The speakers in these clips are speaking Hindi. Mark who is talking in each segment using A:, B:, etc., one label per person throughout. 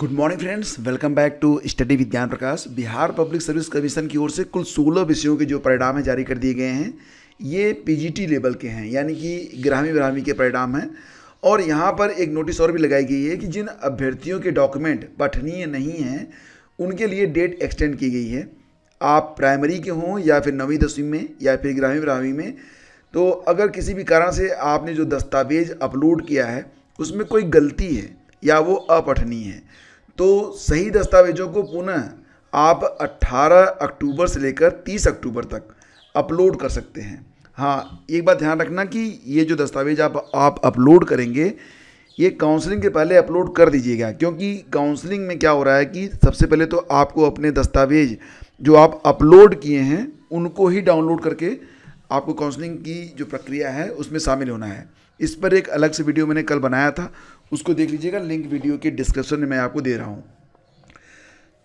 A: good morning friends welcome back to study Vidyan Prakash Bihar public service commission की ओर से कुल 16 विषयों के जो परिणाम हैं जारी कर दिए गए हैं ये पीजीटी लेवल के हैं यानी कि ग्रामीण ग्रामीण के परिणाम हैं और यहाँ पर एक नोटिस और भी लगाई गई है कि जिन अभ्यर्थियों के डॉक्यूमेंट पठनीय नहीं हैं उनके लिए डेट एक्सटेंड की गई है आप प्राइमरी के हों या फिर नवीं दसवीं में या फिर ग्रामीण ग्रामीण में तो अगर किसी भी कारण से आपने जो दस्तावेज अपलोड किया है उसमें कोई गलती है या वो अपठनीय है तो सही दस्तावेजों को पुनः आप 18 अक्टूबर से लेकर 30 अक्टूबर तक अपलोड कर सकते हैं हाँ एक बात ध्यान रखना कि ये जो दस्तावेज आप आप अपलोड करेंगे ये काउंसलिंग के पहले अपलोड कर दीजिएगा क्योंकि काउंसलिंग में क्या हो रहा है कि सबसे पहले तो आपको अपने दस्तावेज जो आप अपलोड किए हैं उनको ही डाउनलोड करके आपको काउंसलिंग की जो प्रक्रिया है उसमें शामिल होना है इस पर एक अलग से वीडियो मैंने कल बनाया था उसको देख लीजिएगा लिंक वीडियो के डिस्क्रिप्शन में मैं आपको दे रहा हूँ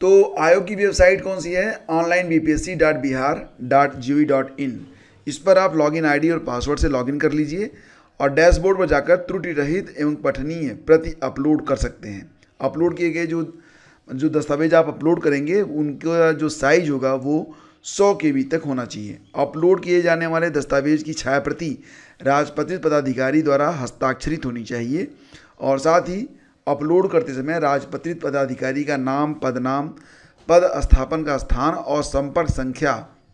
A: तो आयोग की वेबसाइट कौन सी है online B P S C dot Bihar dot G dot in इस पर आप लॉगिन आईडी और पासवर्ड से लॉगिन कर लीजिए और डैशबोर्ड पर जाकर त्रुटि रहित एवं पठनीय प्रति अपलोड कर सकते हैं अपलोड किए गए जो जो दस्तावेज आप अपलोड करेंगे उनका जो साइज होगा वो सौ के बी तक होना चाहिए अपलोड किए जाने वाले दस्तावेज की छाया प्रति राजपत्रित पदाधिकारी द्वारा हस्ताक्षरित होनी चाहिए और साथ ही अपलोड करते समय राजपत्रित पदाधिकारी का नाम पदनाम पद स्थापन का स्थान और संपर्क संख्या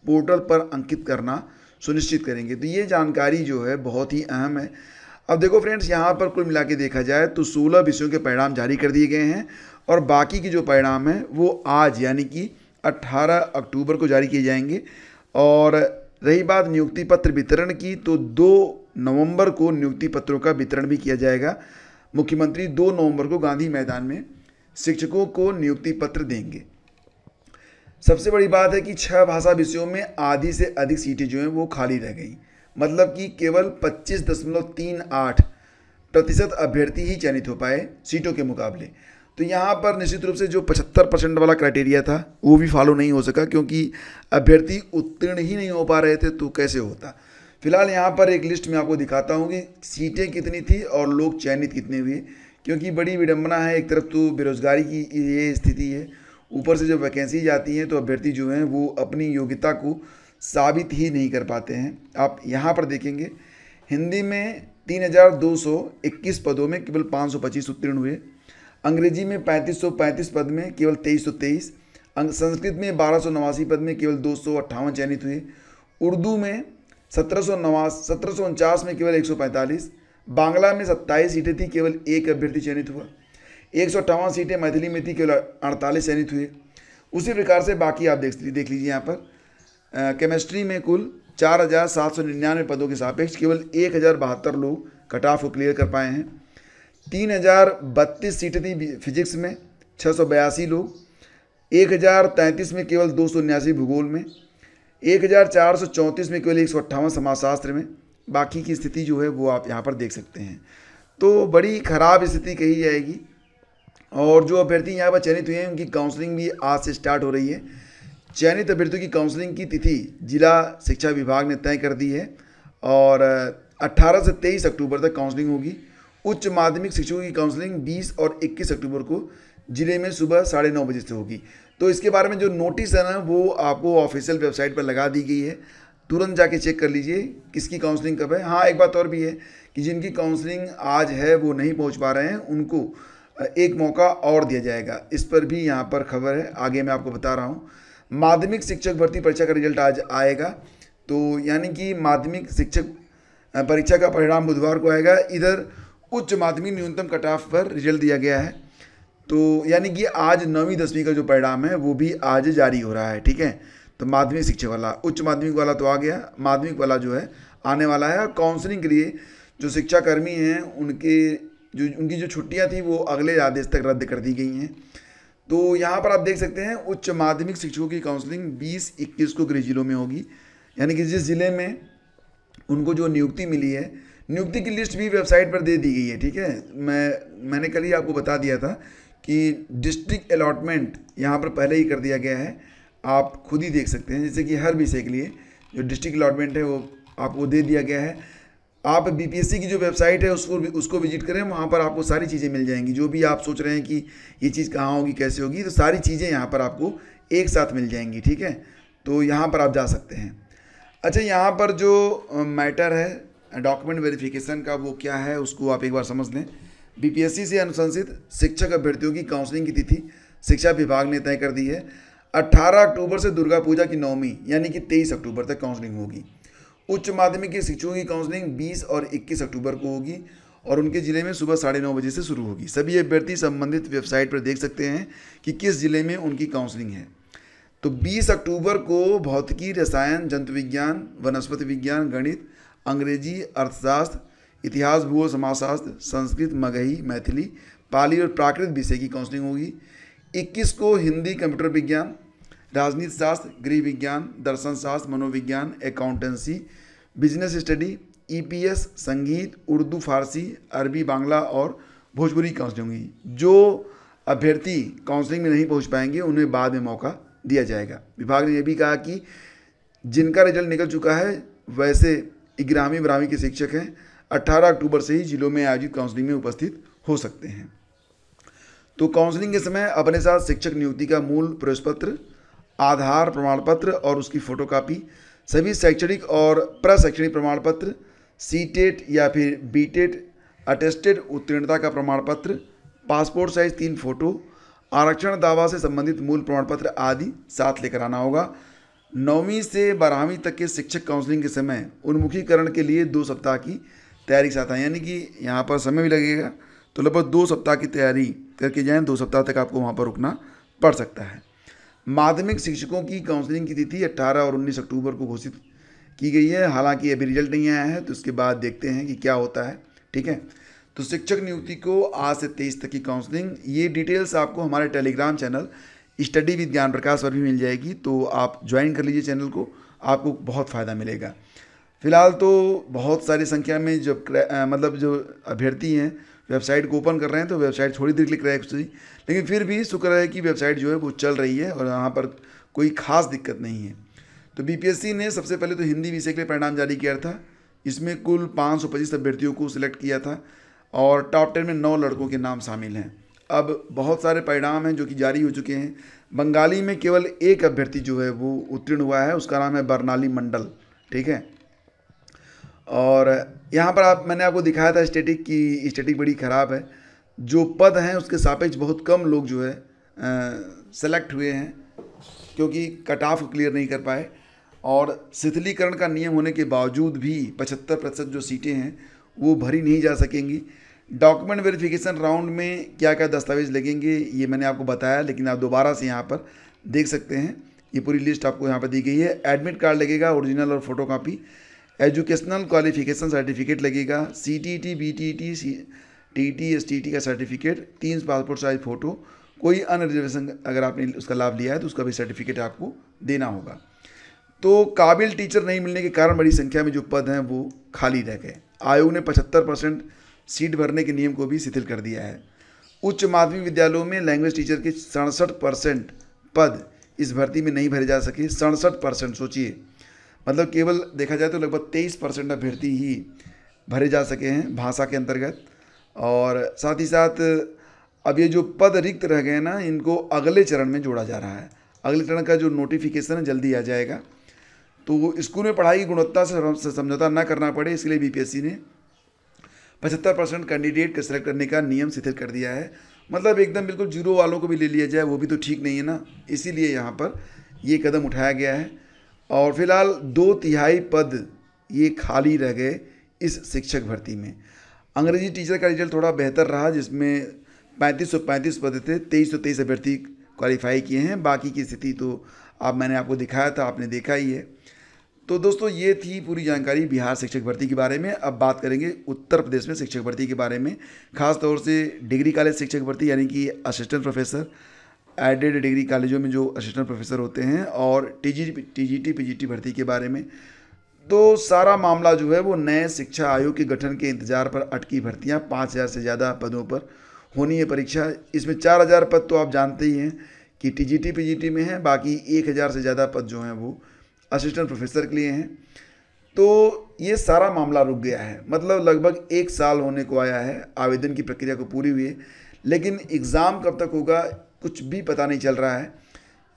A: पोर्टल पर अंकित करना सुनिश्चित करेंगे तो ये जानकारी जो है बहुत ही अहम है अब देखो फ्रेंड्स यहाँ पर कुल मिला के देखा जाए तो सोलह विषयों के परिणाम जारी कर दिए गए हैं और बाकी के जो परिणाम हैं वो आज यानी कि 18 अक्टूबर को जारी किए जाएंगे और रही बात नियुक्ति पत्र वितरण की तो 2 नवंबर को नियुक्ति पत्रों का वितरण भी किया जाएगा मुख्यमंत्री 2 नवंबर को गांधी मैदान में शिक्षकों को नियुक्ति पत्र देंगे सबसे बड़ी बात है कि छह भाषा विषयों में आधी से अधिक सीटें जो हैं वो खाली रह गई मतलब कि केवल पच्चीस दशमलव तीन आठ प्रतिशत अभ्यर्थी ही चयनित हो पाए सीटों के मुकाबले तो यहाँ पर निश्चित रूप से जो 75 परसेंट वाला क्राइटेरिया था वो भी फॉलो नहीं हो सका क्योंकि अभ्यर्थी उत्तीर्ण ही नहीं हो पा रहे थे तो कैसे होता फिलहाल यहाँ पर एक लिस्ट में आपको दिखाता हूँ कि सीटें कितनी थी और लोग चयनित कितने हुए क्योंकि बड़ी विडम्बना है एक तरफ तो बेरोजगारी की ये स्थिति है ऊपर से जब वैकेंसी जाती हैं तो अभ्यर्थी जो हैं वो अपनी योग्यता को साबित ही नहीं कर पाते हैं आप यहाँ पर देखेंगे हिंदी में 3221 पदों में केवल 525 उत्तीर्ण हुए अंग्रेजी में 3535 पद में केवल 2323, संस्कृत में बारह पद में केवल दो चयनित हुए उर्दू में सत्रह सौ में केवल 145, बांग्ला में 27 सीटें थी केवल एक अभ्यर्थी चयनित हुआ एक सीटें मैथिली में थी केवल अड़तालीस चयनित हुए उसी प्रकार से बाकी आप देख देख लीजिए यहाँ पर केमिस्ट्री में कुल चार हज़ार सात सौ निन्यानवे पदों के सापेक्ष केवल एक हज़ार बहत्तर लोग कट ऑफ को क्लियर कर पाए हैं तीन हज़ार बत्तीस सीटें थी फिजिक्स में छः सौ बयासी लोग एक हज़ार तैंतीस में केवल दो सौ उन्यासी भूगोल में एक हज़ार चार सौ चौंतीस में केवल एक सौ अट्ठावन समाजशास्त्र में बाकी की स्थिति जो है वो आप यहाँ पर देख सकते हैं तो बड़ी ख़राब स्थिति कही जाएगी और जो अभ्यर्थी यहाँ पर चयनित हुए हैं उनकी काउंसलिंग भी आज से स्टार्ट हो रही है चयनित अभ्यर्थियों की काउंसलिंग की तिथि जिला शिक्षा विभाग ने तय कर दी है और 18 से 23 अक्टूबर तक काउंसलिंग होगी उच्च माध्यमिक शिक्षकों की काउंसलिंग 20 और 21 अक्टूबर को जिले में सुबह साढ़े नौ बजे से होगी तो इसके बारे में जो नोटिस है ना वो आपको ऑफिशियल वेबसाइट पर लगा दी गई है तुरंत जाके चेक कर लीजिए किसकी काउंसलिंग कब है हाँ एक बात और भी है कि जिनकी काउंसलिंग आज है वो नहीं पहुँच पा रहे हैं उनको एक मौका और दिया जाएगा इस पर भी यहाँ पर खबर है आगे मैं आपको बता रहा हूँ माध्यमिक शिक्षक भर्ती परीक्षा का रिजल्ट आज आएगा तो यानी कि माध्यमिक शिक्षक परीक्षा का परिणाम बुधवार को आएगा इधर उच्च माध्यमिक न्यूनतम कट ऑफ पर रिजल्ट दिया गया है तो यानी कि आज नौवीं दसवीं का जो परिणाम है वो भी आज जारी हो रहा है ठीक है तो माध्यमिक शिक्षा वाला उच्च माध्यमिक वाला तो आ गया माध्यमिक वाला जो है आने वाला है और काउंसलिंग के लिए जो शिक्षाकर्मी हैं उनके जो उनकी जो छुट्टियां थी वो अगले आदेश तक रद्द कर दी गई हैं तो यहाँ पर आप देख सकते हैं उच्च माध्यमिक शिक्षकों की काउंसलिंग बीस इक्कीस को गृह जिलों में होगी यानी कि जिस ज़िले में उनको जो नियुक्ति मिली है नियुक्ति की लिस्ट भी वेबसाइट पर दे दी गई है ठीक है मैं मैंने कल ही आपको बता दिया था कि डिस्ट्रिक्ट अलॉटमेंट यहाँ पर पहले ही कर दिया गया है आप खुद ही देख सकते हैं जैसे कि हर विषय के लिए जो डिस्ट्रिक्ट अलॉटमेंट है वो आपको दे दिया गया है आप बीपीएससी की जो वेबसाइट है उसको उसको विजिट करें वहाँ पर आपको सारी चीज़ें मिल जाएंगी जो भी आप सोच रहे हैं कि ये चीज़ कहाँ होगी कैसे होगी तो सारी चीज़ें यहाँ पर आपको एक साथ मिल जाएंगी ठीक है तो यहाँ पर आप जा सकते हैं अच्छा यहाँ पर जो मैटर है डॉक्यूमेंट वेरिफिकेशन का वो क्या है उसको आप एक बार समझ लें बीपीएससी से अनुशंसित शिक्षक अभ्यर्थियों की काउंसलिंग की तिथि शिक्षा विभाग ने तय कर दी है 18 अक्टूबर से दुर्गा पूजा की नौमी यानी कि 23 अक्टूबर तक काउंसलिंग होगी उच्च माध्यमिक के शिक्षकों की काउंसलिंग 20 और 21 अक्टूबर को होगी और उनके ज़िले में सुबह साढ़े नौ बजे से शुरू होगी सभी अभ्यर्थी संबंधित वेबसाइट पर देख सकते हैं कि किस ज़िले में उनकी काउंसलिंग है तो 20 अक्टूबर को भौतिकी रसायन जंतु विज्ञान वनस्पति विज्ञान गणित अंग्रेजी अर्थशास्त्र इतिहास भूगोल समाजशास्त्र संस्कृत मगही मैथिली पाली और प्राकृत विषय की काउंसलिंग होगी इक्कीस को हिंदी कंप्यूटर विज्ञान राजनीति शास्त्र गृह विज्ञान दर्शन शास्त्र मनोविज्ञान अकाउंटेंसी बिजनेस स्टडी ईपीएस संगीत उर्दू फारसी अरबी बांग्ला और भोजपुरी काउंसलिंग होगी जो अभ्यर्थी काउंसलिंग में नहीं पहुंच पाएंगे उन्हें बाद में मौका दिया जाएगा विभाग ने यह भी कहा कि जिनका रिजल्ट निकल चुका है वैसे इग्रामी ब्रामी के शिक्षक हैं 18 अक्टूबर से ही जिलों में आयोजित काउंसलिंग में उपस्थित हो सकते हैं तो काउंसलिंग के समय अपने साथ शिक्षक नियुक्ति का मूल प्रवेश पत्र आधार प्रमाण पत्र और उसकी फोटोकॉपी सभी शैक्षणिक और प्रशैक्षणिक प्रमाण पत्र सी टेट या फिर बी टेट अटेस्टेड उत्तीर्णता का प्रमाण पत्र पासपोर्ट साइज तीन फोटो आरक्षण दावा से संबंधित मूल प्रमाण पत्र आदि साथ लेकर आना होगा नौवीं से बारहवीं तक के शिक्षक काउंसलिंग के समय उन्मुखीकरण के लिए दो सप्ताह की तैयारी के साथ आए यानी कि यहाँ पर समय भी लगेगा तो लगभग दो सप्ताह की तैयारी करके जाएँ दो सप्ताह तक आपको वहाँ पर रुकना पड़ सकता है माध्यमिक शिक्षकों की काउंसलिंग की तिथि 18 और 19 अक्टूबर को घोषित की गई है हालांकि अभी रिजल्ट नहीं आया है तो उसके बाद देखते हैं कि क्या होता है ठीक है तो शिक्षक नियुक्ति को आज से तेईस तक की काउंसलिंग ये डिटेल्स आपको हमारे टेलीग्राम चैनल स्टडी विद ज्ञान प्रकाश पर भी मिल जाएगी तो आप ज्वाइन कर लीजिए चैनल को आपको बहुत फ़ायदा मिलेगा फिलहाल तो बहुत सारी संख्या में जब मतलब जो अभ्यर्थी हैं वेबसाइट को ओपन कर रहे हैं तो वेबसाइट थोड़ी देर के लिए क्रैक हुई लेकिन फिर भी शुक्र है कि वेबसाइट जो है वो चल रही है और यहाँ पर कोई खास दिक्कत नहीं है तो बीपीएससी ने सबसे पहले तो हिंदी विषय के लिए परिणाम जारी किया था इसमें कुल पाँच अभ्यर्थियों को सिलेक्ट किया था और टॉप टेन में नौ लड़कों के नाम शामिल हैं अब बहुत सारे परिणाम हैं जो कि जारी हो चुके हैं बंगाली में केवल एक अभ्यर्थी जो है वो उत्तीर्ण हुआ है उसका नाम है बरनाली मंडल ठीक है और यहाँ पर आप मैंने आपको दिखाया था स्टेटिक की स्टेटिक बड़ी ख़राब है जो पद हैं उसके सापेक्ष बहुत कम लोग जो है सेलेक्ट हुए हैं क्योंकि कट ऑफ क्लियर नहीं कर पाए और शिथिलीकरण का नियम होने के बावजूद भी पचहत्तर प्रतिशत जो सीटें हैं वो भरी नहीं जा सकेंगी डॉक्यूमेंट वेरिफिकेशन राउंड में क्या क्या दस्तावेज लगेंगे ये मैंने आपको बताया लेकिन आप दोबारा से यहाँ पर देख सकते हैं ये पूरी लिस्ट आपको यहाँ पर दी गई है एडमिट कार्ड लगेगा ओरिजिनल और photocopy educational qualification certificate लगेगा C T T B T T C T T S T T का सर्टिफिकेट तीन पासपोर्ट साइज फ़ोटो कोई अनरिजर्वेशन रिजर्वेशन अगर आपने उसका लाभ लिया है तो उसका भी सर्टिफिकेट आपको देना होगा तो काबिल टीचर नहीं मिलने के कारण बड़ी संख्या में जो पद हैं वो खाली रह गए आयोग ने पचहत्तर परसेंट सीट भरने के नियम को भी शिथिल कर दिया है उच्च माध्यमिक विद्यालयों में लैंग्वेज टीचर के सड़सठ परसेंट पद इस भर्ती में नहीं भरे जा सके सड़सठ परसेंट सोचिए मतलब केवल देखा जाए तो लगभग तेईस परसेंट अभ्यर्थी ही भरे जा सके हैं भाषा के अंतर्गत और साथ ही साथ अब ये जो पद रिक्त रह गए ना इनको अगले चरण में जोड़ा जा रहा है अगले चरण का जो नोटिफिकेशन है जल्दी आ जाएगा तो स्कूल में पढ़ाई की गुणवत्ता से समझौता ना करना पड़े इसलिए बीपीएससी ने पचहत्तर परसेंट कैंडिडेट सेलेक्ट करने का नियम शिथिल कर दिया है मतलब एकदम बिल्कुल जीरो वालों को भी ले लिया जाए वो भी तो ठीक नहीं है ना इसीलिए यहाँ पर ये कदम उठाया गया है और फिलहाल दो तिहाई पद ये खाली रह गए इस शिक्षक भर्ती में अंग्रेजी टीचर का रिजल्ट थोड़ा बेहतर रहा जिसमें पैंतीस सौ पैंतीस पद थे तेईस सौ तेईस अभ्यर्थी क्वालिफाई किए हैं बाकी की स्थिति तो आप मैंने आपको दिखाया था आपने देखा ही है तो दोस्तों ये थी पूरी जानकारी बिहार शिक्षक भर्ती के बारे में अब बात करेंगे उत्तर प्रदेश में शिक्षक भर्ती के बारे में खास तौर से डिग्री कॉलेज शिक्षक भर्ती यानी कि असिस्टेंट प्रोफेसर एडेड डिग्री कॉलेजों में जो असिस्टेंट प्रोफेसर होते हैं और टी जी टी जी भर्ती के बारे में तो सारा मामला जो है वो नए शिक्षा आयोग के गठन के इंतजार पर अटकी भर्तियाँ पाँच हज़ार से ज़्यादा पदों पर होनी है परीक्षा इसमें चार हज़ार पद तो आप जानते ही हैं कि टी जी में है बाकी एक हज़ार से ज़्यादा पद जो हैं वो असिस्टेंट प्रोफेसर के लिए हैं तो ये सारा मामला रुक गया है मतलब लगभग एक साल होने को आया है आवेदन की प्रक्रिया को पूरी हुई है लेकिन एग्ज़ाम कब तक होगा कुछ भी पता नहीं चल रहा है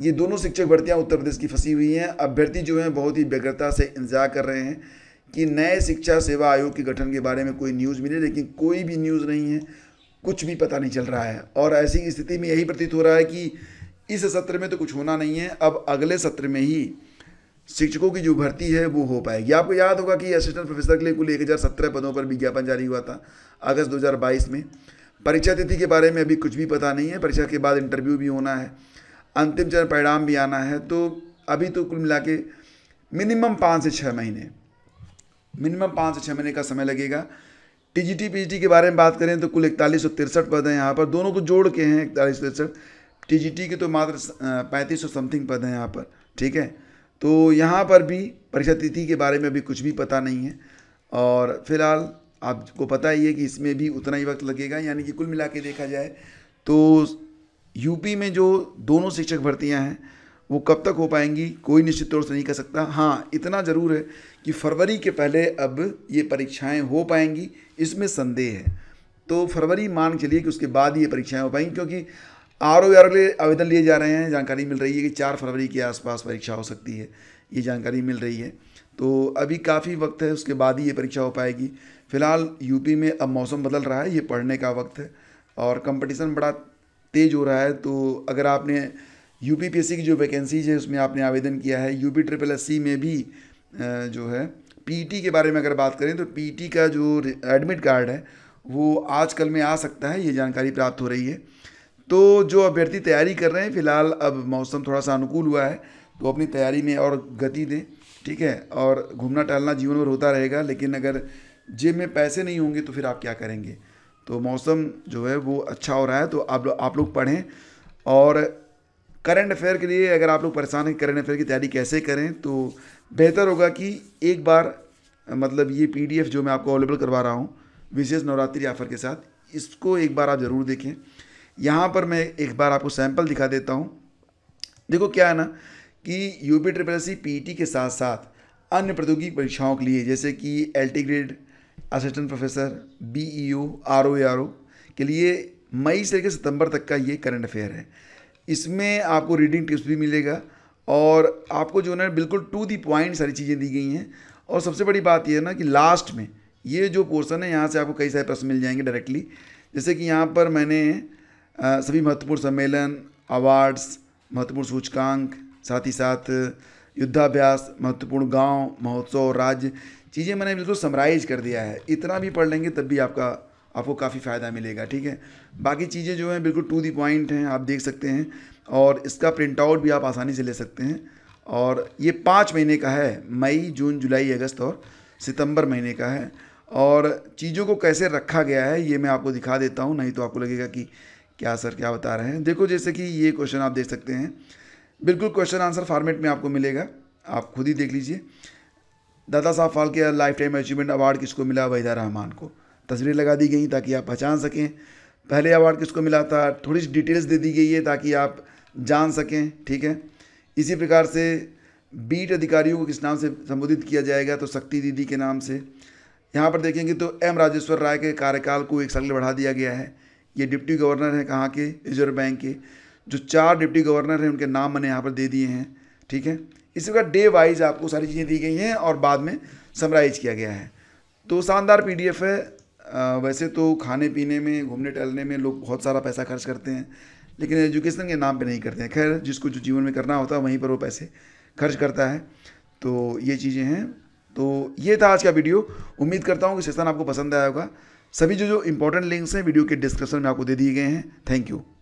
A: ये दोनों शिक्षक भर्तियाँ उत्तर प्रदेश की फंसी हुई हैं अभ्यर्थी जो हैं बहुत ही व्यग्रता से इंतजार कर रहे हैं कि नए शिक्षा सेवा आयोग के गठन के बारे में कोई न्यूज़ मिले लेकिन कोई भी न्यूज़ नहीं है कुछ भी पता नहीं चल रहा है और ऐसी स्थिति में यही प्रतीत हो रहा है कि इस सत्र में तो कुछ होना नहीं है अब अगले सत्र में ही शिक्षकों की जो भर्ती है वो हो पाएगी आपको याद होगा कि असिस्टेंट प्रोफेसर के लिए कुल एक हज़ार सत्रह पदों पर विज्ञापन जारी हुआ था अगस्त 2022 में परीक्षा तिथि के बारे में अभी कुछ भी पता नहीं है परीक्षा के बाद इंटरव्यू भी होना है अंतिम चरण परिणाम भी आना है तो अभी तो कुल मिला के मिनिमम पाँच से छः महीने मिनिमम पाँच से छः महीने का समय लगेगा T G T P G T के बारे में बात करें तो कुल इकतालीस सौ तिरसठ पद हैं यहाँ पर दोनों को जोड़ के हैं इकतालीस सौ तिरसठ टी जी टी के तो मात्र पैंतीस सौ समथिंग पद हैं यहाँ पर ठीक है तो यहाँ पर भी परीक्षा तिथि के बारे में अभी कुछ भी पता नहीं है और फिलहाल आपको पता ही है कि इसमें भी उतना ही वक्त लगेगा यानी कि कुल मिला के देखा जाए तो यूपी में जो दोनों शिक्षक भर्तियाँ हैं वो कब तक हो पाएंगी कोई निश्चित तौर से नहीं कह सकता हाँ इतना ज़रूर है कि फरवरी के पहले अब ये परीक्षाएं हो पाएंगी इसमें संदेह है तो फरवरी मान के चलिए कि उसके बाद ये परीक्षाएं हो पाएंगी क्योंकि आर ओ आर आवेदन लिए जा रहे हैं जानकारी मिल रही है कि चार फरवरी के आसपास परीक्षा हो सकती है ये जानकारी मिल रही है तो अभी काफ़ी वक्त है उसके बाद ही ये परीक्षा हो पाएगी फिलहाल यूपी में अब मौसम बदल रहा है ये पढ़ने का वक्त है और कंपटीशन बड़ा तेज़ हो रहा है तो अगर आपने यू पी की जो वैकेंसीज है उसमें आपने आवेदन किया है U P triple S C में भी जो है पी के बारे में अगर बात करें तो पी का जो एडमिट कार्ड है वो आजकल में आ सकता है ये जानकारी प्राप्त हो रही है तो जो अभ्यर्थी तैयारी कर रहे हैं फिलहाल अब मौसम थोड़ा सा अनुकूल हुआ है तो अपनी तैयारी में और गति दें ठीक है और घूमना टहलना जीवन भर होता रहेगा लेकिन अगर जेब में पैसे नहीं होंगे तो फिर आप क्या करेंगे तो मौसम जो है वो अच्छा हो रहा है तो आप आप लोग पढ़ें और करंट अफेयर के लिए अगर आप लोग परेशान हैं करंट अफेयर की तैयारी कैसे करें तो बेहतर होगा कि एक बार मतलब ये पीडीएफ जो मैं आपको अवेलेबल करवा रहा हूँ विशेष नवरात्रि ऑफर के साथ इसको एक बार आप ज़रूर देखें यहाँ पर मैं एक बार आपको सैंपल दिखा देता हूँ देखो क्या है ना कि U P triple S T के साथ साथ अन्य प्रौद्योगिक परीक्षाओं के लिए जैसे कि L T grade assistant professor B E U R O R O के लिए मई से लेकर सितंबर तक का ये करंट अफेयर है इसमें आपको रीडिंग टिप्स भी मिलेगा और आपको जो है बिल्कुल टू दी पॉइंट सारी चीज़ें दी गई हैं और सबसे बड़ी बात यह है ना कि लास्ट में ये जो पोर्सन है यहाँ से आपको कई सारे प्रश्न मिल जाएंगे डायरेक्टली जैसे कि यहाँ पर मैंने सभी महत्वपूर्ण सम्मेलन अवार्ड्स महत्वपूर्ण सूचकांक साथ ही साथ युद्धाभ्यास महत्वपूर्ण गांव महोत्सव और राज्य चीज़ें मैंने बिल्कुल समराइज कर दिया है इतना भी पढ़ लेंगे तब भी आपका आपको काफ़ी फ़ायदा मिलेगा ठीक है बाकी चीज़ें जो हैं बिल्कुल टू दी पॉइंट हैं आप देख सकते हैं और इसका प्रिंट आउट भी आप आसानी से ले सकते हैं और ये पाँच महीने का है मई जून जुलाई अगस्त और सितंबर महीने का है और चीज़ों को कैसे रखा गया है ये मैं आपको दिखा देता हूँ नहीं तो आपको लगेगा कि क्या सर क्या बता रहे हैं देखो जैसे कि ये क्वेश्चन आप देख सकते हैं बिल्कुल क्वेश्चन आंसर फॉर्मेट में आपको मिलेगा आप खुद ही देख लीजिए Dada Saheb Phalke lifetime achievement award किसको मिला वहीदा रहमान को तस्वीरें लगा दी गई ताकि आप पहचान सकें पहले अवार्ड किसको मिला था थोड़ी सी डिटेल्स दे दी गई है ताकि आप जान सकें ठीक है इसी प्रकार से बीट अधिकारियों को किस नाम से संबोधित किया जाएगा तो शक्ति दीदी के नाम से यहाँ पर देखेंगे तो एम राजेश्वर राय के कार्यकाल को एक साल बढ़ा दिया गया है ये डिप्टी गवर्नर हैं कहाँ के रिजर्व बैंक के जो चार डिप्टी गवर्नर हैं उनके नाम मैंने यहाँ पर दे दिए हैं ठीक है इसी प्रकार डे वाइज आपको सारी चीज़ें दी गई हैं और बाद में समराइज किया गया है तो शानदार पी है वैसे तो खाने पीने में घूमने टहलने में लोग बहुत सारा पैसा खर्च करते हैं लेकिन एजुकेशन के नाम पे नहीं करते हैं खैर जिसको जो जीवन में करना होता है वहीं पर वो पैसे खर्च करता है तो ये चीज़ें हैं तो ये था आज का वीडियो उम्मीद करता हूँ कि सेशन आपको पसंद आया होगा सभी जो जो इंपॉर्टेंट लिंक्स हैं वीडियो के डिस्क्रिप्शन में आपको दे दिए गए हैं थैंक यू